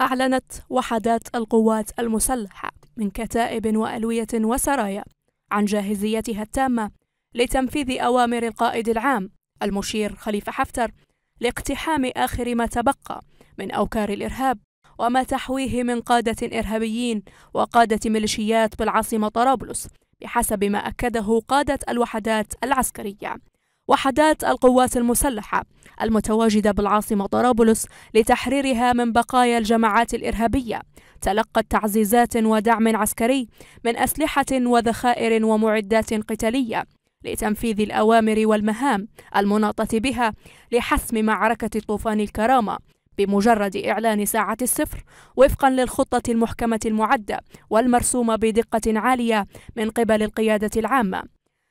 أعلنت وحدات القوات المسلحة من كتائب وألوية وسرايا عن جاهزيتها التامة لتنفيذ أوامر القائد العام المشير خليفة حفتر لاقتحام آخر ما تبقى من أوكار الإرهاب وما تحويه من قادة إرهابيين وقادة ميليشيات بالعاصمة طرابلس بحسب ما أكده قادة الوحدات العسكرية وحدات القوات المسلحة المتواجدة بالعاصمة طرابلس لتحريرها من بقايا الجماعات الإرهابية تلقت تعزيزات ودعم عسكري من أسلحة وذخائر ومعدات قتالية لتنفيذ الأوامر والمهام المناطة بها لحسم معركة طوفان الكرامة بمجرد إعلان ساعة الصفر وفقا للخطة المحكمة المعدة والمرسومة بدقة عالية من قبل القيادة العامة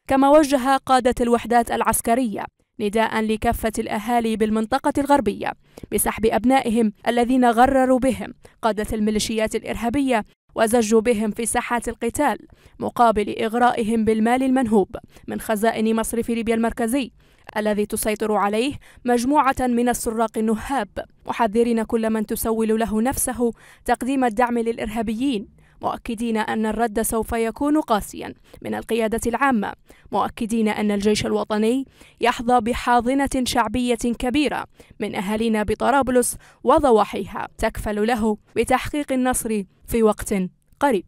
كما وجه قادة الوحدات العسكرية نداء لكافة الأهالي بالمنطقة الغربية بسحب أبنائهم الذين غرروا بهم قادة الميليشيات الإرهابية وزجوا بهم في ساحات القتال مقابل إغرائهم بالمال المنهوب من خزائن مصرف ليبيا المركزي الذي تسيطر عليه مجموعة من السراق النهاب محذرين كل من تسول له نفسه تقديم الدعم للإرهابيين مؤكدين أن الرد سوف يكون قاسيا من القيادة العامة مؤكدين أن الجيش الوطني يحظى بحاضنة شعبية كبيرة من أهالينا بطرابلس وضواحيها تكفل له بتحقيق النصر في وقت قريب